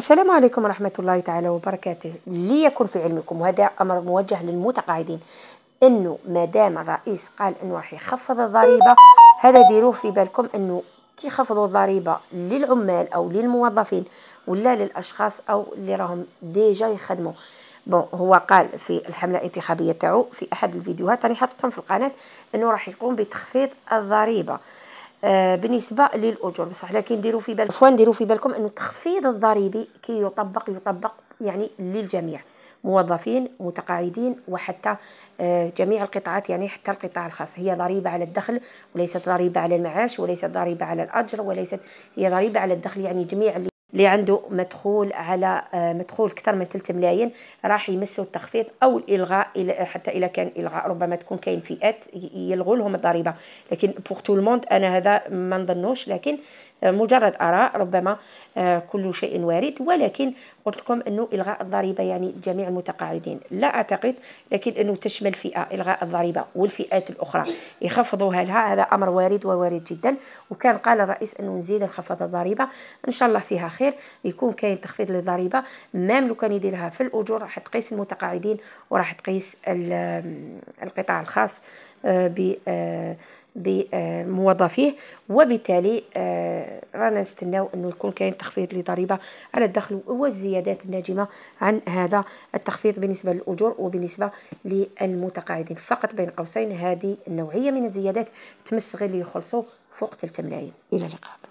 السلام عليكم ورحمة الله تعالى وبركاته ليكن في علمكم وهذا أمر موجه للمتقاعدين انه ما دام الرئيس قال انه راح يخفض الضريبه هذا ديروه في بالكم انه كي يخفضوا الضريبه للعمال او للموظفين ولا للاشخاص او اللي راهم ديجا يخدموا بون هو قال في الحمله الانتخابيه تاعو في احد الفيديوهات راني حطيتهم في القناه انه راح يقوم بتخفيض الضريبه آه، بالنسبه للاجور بصح لكن ديروا في بالكم عفوا ديروا في بالكم ان التخفيض الضريبي كي يطبق يطبق يعني للجميع موظفين متقاعدين وحتى آه، جميع القطاعات يعني حتى القطاع الخاص هي ضريبة على الدخل وليست ضريبة على المعاش وليست ضريبة على الأجر وليست هي ضريبة على الدخل يعني جميع اللي عنده مدخول على آه، مدخول اكثر من 3 ملايين راح يمسوا التخفيض او الالغاء حتى اذا كان الغاء ربما تكون كاين فئات يلغوا لهم الضريبه لكن بوغ تو الموند انا هذا ما نظنوش لكن آه، مجرد اراء ربما آه، كل شيء وارد ولكن قلت لكم انه الغاء الضريبه يعني جميع المتقاعدين لا اعتقد لكن انه تشمل فئه الغاء الضريبه والفئات الاخرى يخفضوها لها هذا امر وارد ووارد جدا وكان قال الرئيس انه نزيد نخفض الضريبه ان شاء الله فيها خير الاخير يكون كاين تخفيض للضريبه مام لو كان يديرها في الاجور راح تقيس المتقاعدين وراح تقيس القطاع الخاص آه، بموظفيه آه، آه، وبالتالي رانا نستناو انه يكون كاين تخفيض لضريبه على الدخل والزيادات الناجمه عن هذا التخفيض بالنسبه للاجور وبالنسبه للمتقاعدين فقط بين قوسين هذه النوعيه من الزيادات تمس غير اللي يخلصوا فوق 3 ملايين الى اللقاء